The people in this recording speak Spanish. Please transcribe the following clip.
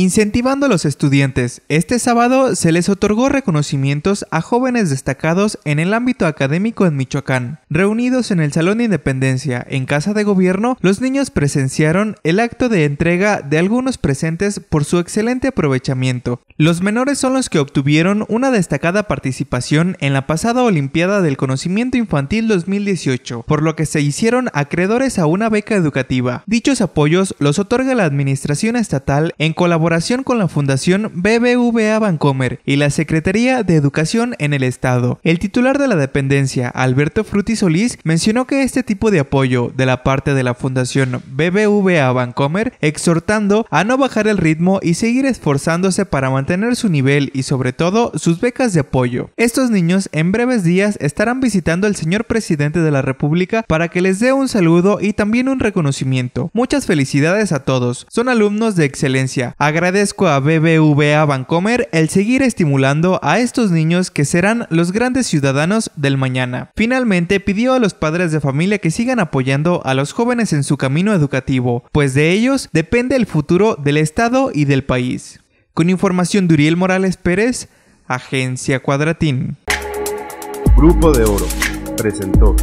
Incentivando a los estudiantes, este sábado se les otorgó reconocimientos a jóvenes destacados en el ámbito académico en Michoacán. Reunidos en el Salón de Independencia, en Casa de Gobierno, los niños presenciaron el acto de entrega de algunos presentes por su excelente aprovechamiento. Los menores son los que obtuvieron una destacada participación en la pasada Olimpiada del Conocimiento Infantil 2018, por lo que se hicieron acreedores a una beca educativa. Dichos apoyos los otorga la Administración Estatal en colaboración con la Fundación BBVA Bancomer y la Secretaría de Educación en el Estado. El titular de la dependencia, Alberto Frutti Solís, mencionó que este tipo de apoyo de la parte de la Fundación BBVA Bancomer, exhortando a no bajar el ritmo y seguir esforzándose para mantener su nivel y sobre todo sus becas de apoyo. Estos niños en breves días estarán visitando al señor presidente de la República para que les dé un saludo y también un reconocimiento. Muchas felicidades a todos. Son alumnos de excelencia. Agradezco a BBVA Bancomer el seguir estimulando a estos niños que serán los grandes ciudadanos del mañana. Finalmente pidió a los padres de familia que sigan apoyando a los jóvenes en su camino educativo, pues de ellos depende el futuro del Estado y del país. Con información de Uriel Morales Pérez, Agencia Cuadratín. Grupo de Oro presentó.